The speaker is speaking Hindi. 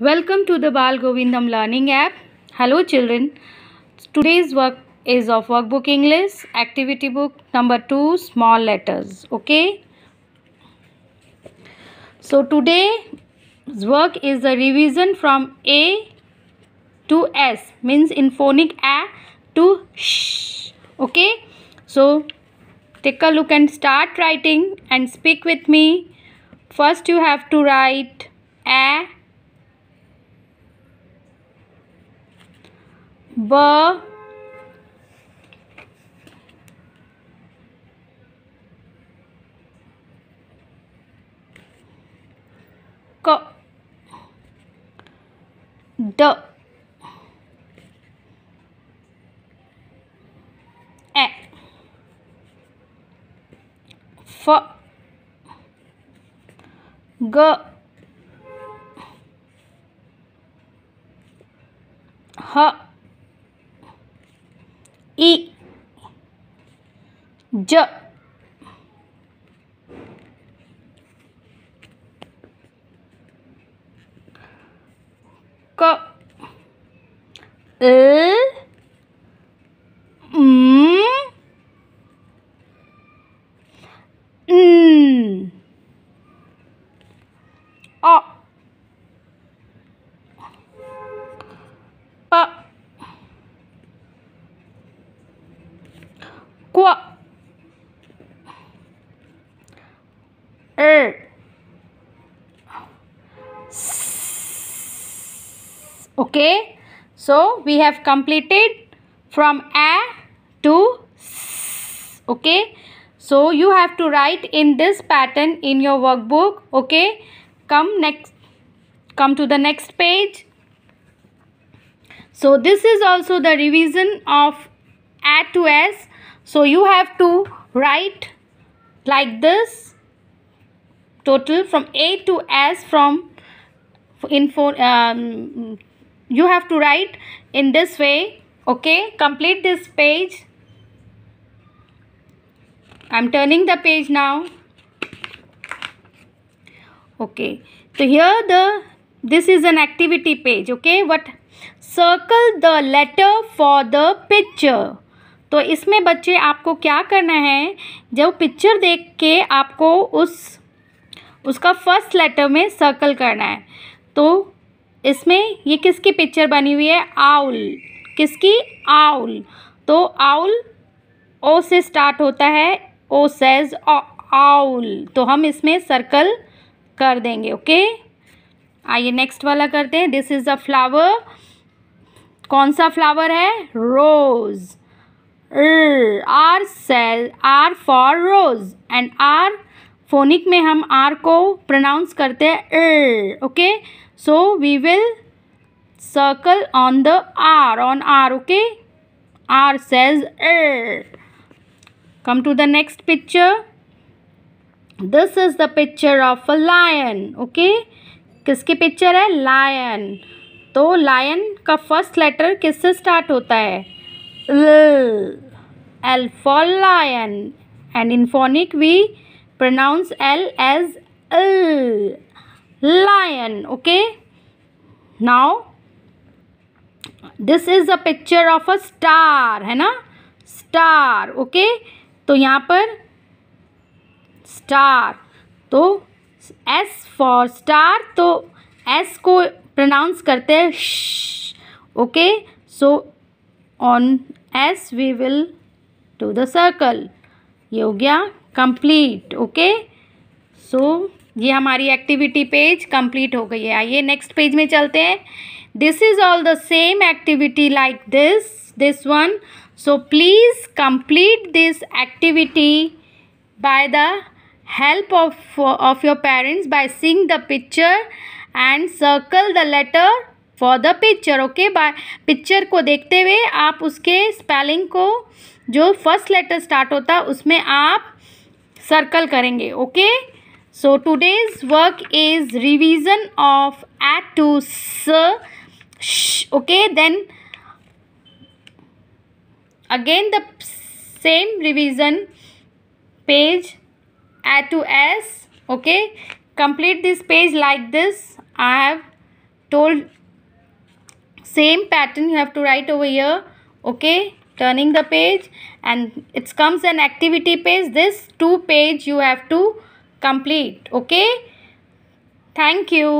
Welcome to the Bal Govindam Learning app. Hello children. Today's work is of workbook English, activity book number 2, small letters. Okay. So today's work is a revision from A to S means in phonic A to SH. Okay. So take a look and start writing and speak with me. First you have to write A व क ड ए फ ग ह इ ज क ल okay so we have completed from a to s okay so you have to write in this pattern in your workbook okay come next come to the next page so this is also the revision of a to s so you have to write like this total from A to S from in four um, you have to write in this way okay complete this page I'm turning the page now okay so here the this is an activity page okay what circle the letter for the picture तो इसमें बच्चे आपको क्या करना है जब पिक्चर देख के आपको उस उसका फर्स्ट लेटर में सर्कल करना है तो इसमें ये किसकी पिक्चर बनी हुई है आउल किसकी आउल तो आउल ओ से स्टार्ट होता है ओ सेज आउल तो हम इसमें सर्कल कर देंगे ओके आइए नेक्स्ट वाला करते हैं दिस इज़ अ फ्लावर कौन सा फ्लावर है rose R sell R for rose and R phonic में हम आर को प्रोनाउंस करते हैं okay so we will circle on the R on R okay R says r come to the next picture this is the picture of a lion okay किसकी पिक्चर है लायन तो लायन का फर्स्ट लेटर किससे स्टार्ट होता है L for lion and in phonic we pronounce L as L lion okay now this is a picture of a star है ना स्टार ओके तो यहाँ पर स्टार तो एस फॉर स्टार तो एस को प्रनाउंस करते हैं okay so on S we will to the circle ये हो गया कंप्लीट ओके सो ये हमारी एक्टिविटी पेज कंप्लीट हो गई है आइए नेक्स्ट पेज में चलते हैं this is all the same activity like this this one so please complete this activity by the help of of your parents by seeing the picture and circle the letter for the picture okay by picture को देखते हुए आप उसके स्पेलिंग को जो फर्स्ट लेटर स्टार्ट होता है उसमें आप सर्कल करेंगे okay so today's work is revision of eight two okay then again the same revision page eight two S okay complete this page like this I have told same pattern you have to write over your okay turning the page and it comes an activity page this two page you have to complete okay thank you